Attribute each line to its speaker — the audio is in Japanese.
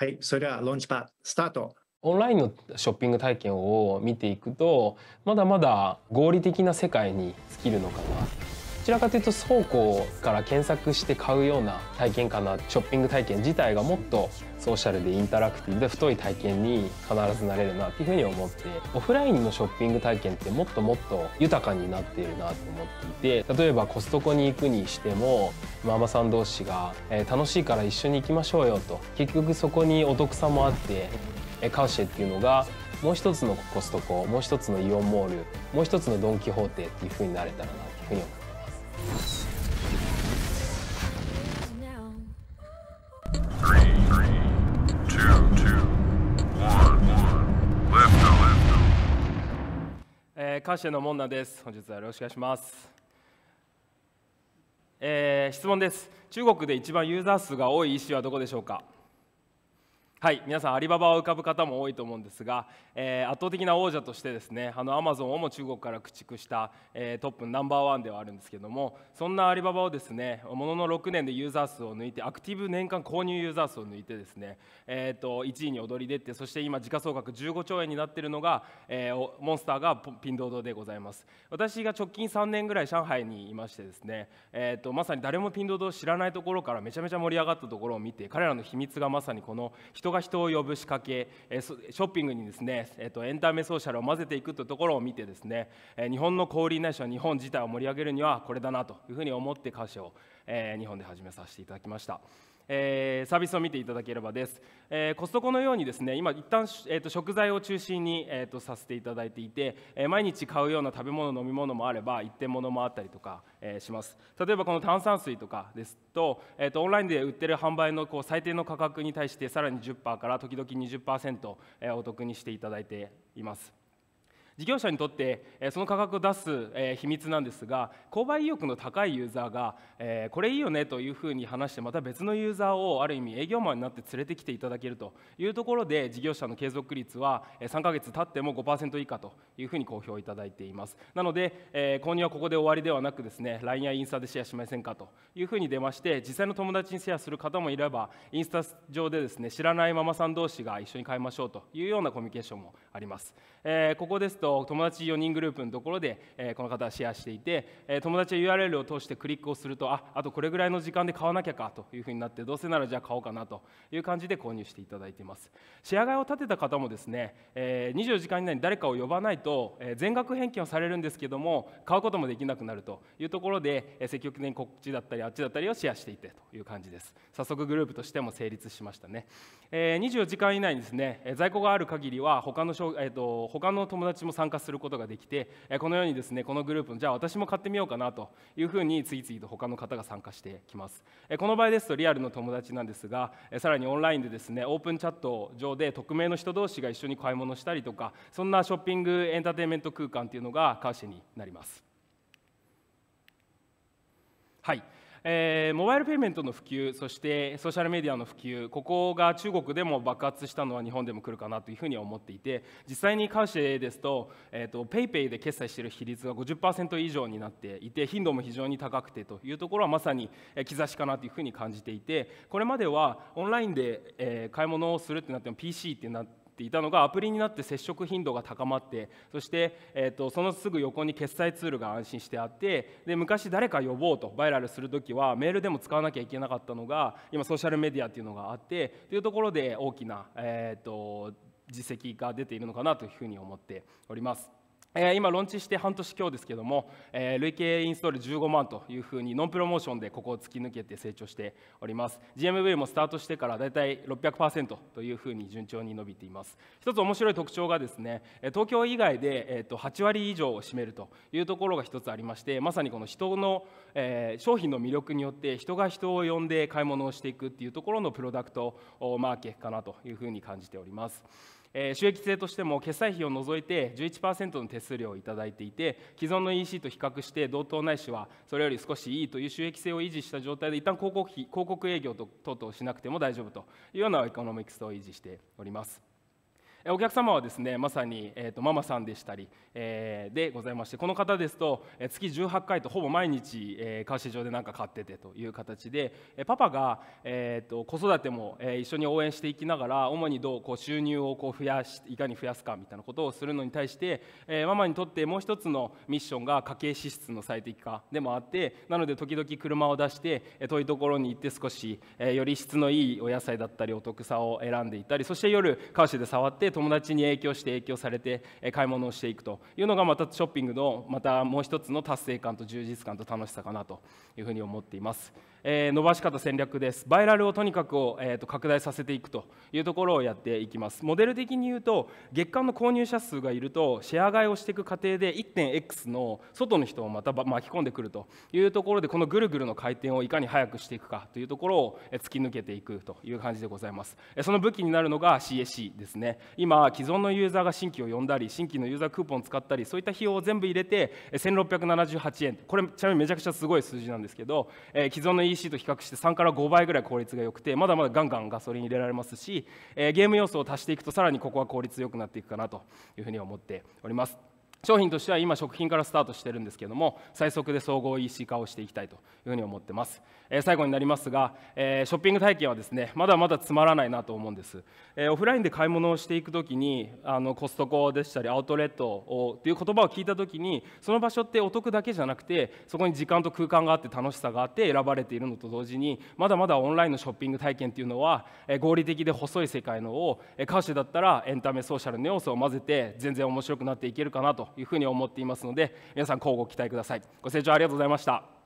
Speaker 1: はい、それではローンチパッスタート。オンラインのショッピング体験を見ていくとまだまだ合理的な世界に尽きるのかなちらかというと倉庫から検索して買うような体験かなショッピング体験自体がもっとソーシャルでインタラクティブで太い体験に必ずなれるなっていうふうに思ってオフラインのショッピング体験ってもっともっと豊かになっているなと思っていて例えばコストコに行くにしてもママさん同士が、え楽しいから一緒に行きましょうよと結局そこにお得さもあってカウシェっていうのがもう一つのコストコもう一つのイオンモールもう一つのドン・キホーテっていうふうになれたらなっていうふうに思います。えー、歌手のモンナです本日はよろしくお願いします、えー、質問です中国で一番ユーザー数が多い医師はどこでしょうかはい皆さんアリババを浮かぶ方も多いと思うんですが、えー、圧倒的な王者としてですねあのアマゾンをも中国から駆逐した、えー、トップナンバーワンではあるんですけどもそんなアリババをですねものの6年でユーザー数を抜いてアクティブ年間購入ユーザー数を抜いてですね、えー、と1位に躍り出てそして今時価総額15兆円になっているのが、えー、モンスターがピンードでございます私が直近3年ぐらい上海にいましてですね、えー、とまさに誰もピンドを知らないところからめちゃめちゃ盛り上がったところを見て彼らの秘密がまさにこの人が人を呼ぶ仕掛け、えショッピングにですね、えー、とエンタメソーシャルを混ぜていくというところを見てですね、え日本の小売なショは日本自体を盛り上げるにはこれだなというふうに思って歌詞を、え日本で始めさせていただきました。えー、サービスを見ていただければです、えー、コストコのようにですね今一旦、えーと、食材を中心に、えーと、させていただいていて、えー、毎日買うような食べ物飲み物もあれば一点物もあったりとか、えー、します例えばこの炭酸水とかですと,、えーと、とオンラインで売ってる販売のこう最低の価格に対してさらに10%から時々20%、えー、お得にしていただいています事業者にとってその価格を出す秘密なんですが購買意欲の高いユーザーがこれいいよねというふうに話してまた別のユーザーをある意味営業マンになって連れてきていただけるというところで事業者の継続率は3ヶ月経っても5%以下というふうに公表いただいていますなので購入はここで終わりではなくですね LINE やインスタでシェアしませんかというふうに出まして実際の友達にシェアする方もいればインスタ上でですね知らないママさん同士が一緒に買いましょうというようなコミュニケーションもあります、えここですとと友達4人グループのところで、えこの方はシェアしていて、え友達は URL を通してクリックをするとああとこれぐらいの時間で買わなきゃかというふうになってどうせならじゃあ買おうかなという感じで購入していただいていますシェア買いを立てた方もですね、え24時間以内に誰かを呼ばないと、え全額返金をされるんですけども買うこともできなくなるというところで、え積極的にこっちだったりあっちだったりをシェアしていてという感じです早速グループとしても成立しましたね、え24時間以内にですね在庫がある限りは他の,、えー、と他の友達も参加することができてこのようにですねこのグループのじゃあ私も買ってみようかなというふうに次々と他の方が参加してきますこの場合ですとリアルの友達なんですがさらにオンラインでですねオープンチャット上で匿名の人同士が一緒に買い物したりとかそんなショッピングエンターテインメント空間というのがカーシェになりますはいえー、モバイルペイメントの普及そしてソーシャルメディアの普及ここが中国でも爆発したのは日本でも来るかなというふうには思っていて実際にカウシェですと,、えーと、PayPay で決済している比率が50%以上になっていて頻度も非常に高くてというところはまさに兆しかなというふうに感じていてこれまではオンラインで、えー、買い物をするってなっても PC ってなってていたのがアプリになって接触頻度が高まってそして、えーと、そのすぐ横に決済ツールが安心してあってで昔誰か呼ぼうとバイラルする時はメールでも使わなきゃいけなかったのが今ソーシャルメディアっていうのがあってというところで大きな、えーと、と実績が出ているのかなというふうに思っております。今、ローンチして半年強ですけども、累計インストール15万というふうに、ノンプロモーションでここを突き抜けて成長しております。GMV もスタートしてから大体600%というふうに順調に伸びています。一つ面白い特徴がですね、東京以外で、8割以上を占めるというところが一つありまして、まさにこの人の、商品の魅力によって、人が人を呼んで買い物をしていくっていうところのプロダクトマーケットかなというふうに感じております。え収益性としても決済費を除いて11%の手数料をいただいていて既存の EC と比較して同等ないしはそれより少しいいという収益性を維持した状態で一旦広告費広告営業等々しなくても大丈夫というようなエコノミクスを維持しております。お客様はですねまさに、えーと、ママさんでしたり、えー、でございましてこの方ですと、え月18回とほぼ毎日、えー、貸し場で何か買っててという形で、えパパが、えーと、子育ても、えー、一緒に応援していきながら主にどうこう収入をこう増やしいかに増やすかみたいなことをするのに対して、えー、ママにとってもう一つのミッションが家計支出の最適化でもあってなので時々車を出して遠いところに行って少し、えー、より質のいいお野菜だったりお得さを選んでいたりそして夜カーシで触って友達に影響して影響されて買い物をしていくというのがまたショッピングのまたもう一つの達成感と充実感と楽しさかなというふうに思っています。え伸ばし方戦略ですバイラルをとにかくを、えーと、と拡大させていくというところをやっていきますモデル的に言うと月間の購入者数がいるとシェア買いをしていく過程で 1.x の外の人をまた巻き込んでくるというところでこのぐるぐるの回転をいかに速くしていくかというところを突き抜けていくという感じでございますその武器になるのが CAC ですね今既存のユーザーが新規を呼んだり新規のユーザークーポンを使ったりそういった費用を全部入れて1678円これちなみにめちゃくちゃすごい数字なんですけど、えー、既存の EC と比較して3から5倍ぐらい効率が良くてまだまだガンガンガソリン入れられますし、えゲーム要素を足していくとさらにここは効率良くなっていくかなというふうに思っております。商品としては今食品からスタートしてるんですけども最速で総合 EC 化をしていきたいというふうに思ってます、えー、最後になりますが、えー、ショッピング体験はですねまだまだつまらないなと思うんです、えー、オフラインで買い物をしていく時にあのコストコでしたりアウトレットをっていう言葉を聞いた時にその場所ってお得だけじゃなくてそこに時間と空間があって楽しさがあって選ばれているのと同時にまだまだオンラインのショッピング体験っていうのは、えー、合理的で細い世界のを、え手だったらエンタメソーシャルの要素を混ぜて全然面白くなっていけるかなとというふうに思っていますので皆さんうご期待くださいご清聴ありがとうございました